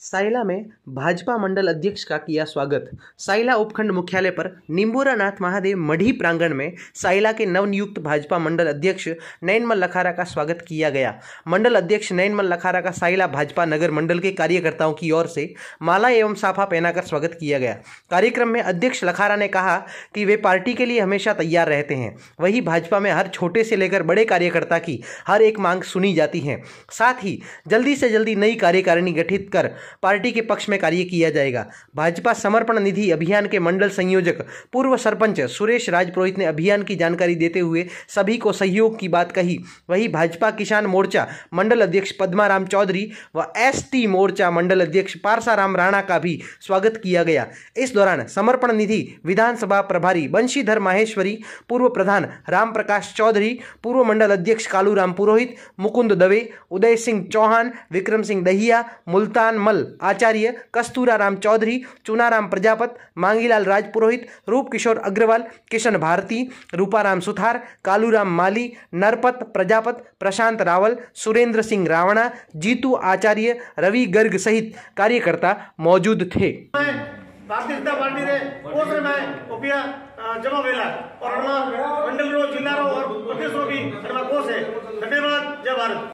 साइला में भाजपा मंडल अध्यक्ष का किया स्वागत साइला उपखंड मुख्यालय पर निम्बोरा नाथ महादेव मढ़ी प्रांगण में साइला के नवनियुक्त भाजपा मंडल अध्यक्ष नयनमल लखारा का स्वागत किया गया मंडल अध्यक्ष नयनमल लखारा का साइला भाजपा नगर मंडल के कार्यकर्ताओं की ओर से माला एवं साफा पहनाकर स्वागत किया गया कार्यक्रम में अध्यक्ष लखारा ने कहा कि वे पार्टी के लिए हमेशा तैयार रहते हैं वही भाजपा में हर छोटे से लेकर बड़े कार्यकर्ता की हर एक मांग सुनी जाती है साथ ही जल्दी से जल्दी नई कार्यकारिणी गठित कर पार्टी के पक्ष में कार्य किया जाएगा भाजपा समर्पण निधि अभियान के मंडल संयोजक पूर्व सरपंच सुरेश राजपुरोहित ने अभियान की जानकारी देते हुए सभी को सहयोग की बात कही वहीं भाजपा किसान मोर्चा मंडल अध्यक्ष पद्माराम चौधरी व एस मोर्चा मंडल अध्यक्ष पारसाराम राणा का भी स्वागत किया गया इस दौरान समर्पण निधि विधानसभा प्रभारी बंशीधर माहेश्वरी पूर्व प्रधान राम प्रकाश चौधरी पूर्व मंडल अध्यक्ष कालूराम पुरोहित मुकुंद दवे उदय सिंह चौहान विक्रम सिंह दहिया मुल्तान मल मंगल आचार्य कस्तूरा राम चौधरी चुनाराम प्रजापत मांगीलाल राजपुरोहित रूप किशोर अग्रवाल किशन भारती रूपाराम सुथार कालूराम माली नरपत प्रजापत प्रशांत रावल सुरेंद्र सिंह रावणा जीतू आचार्य रवि गर्ग सहित कार्यकर्ता मौजूद थे भारतीय जनता पार्टी ने कोष में उपिया जमा वेला और हमारा मंडल रो जिला रो और प्रदेश रो भी हमारा कोष है धन्यवाद जय भारत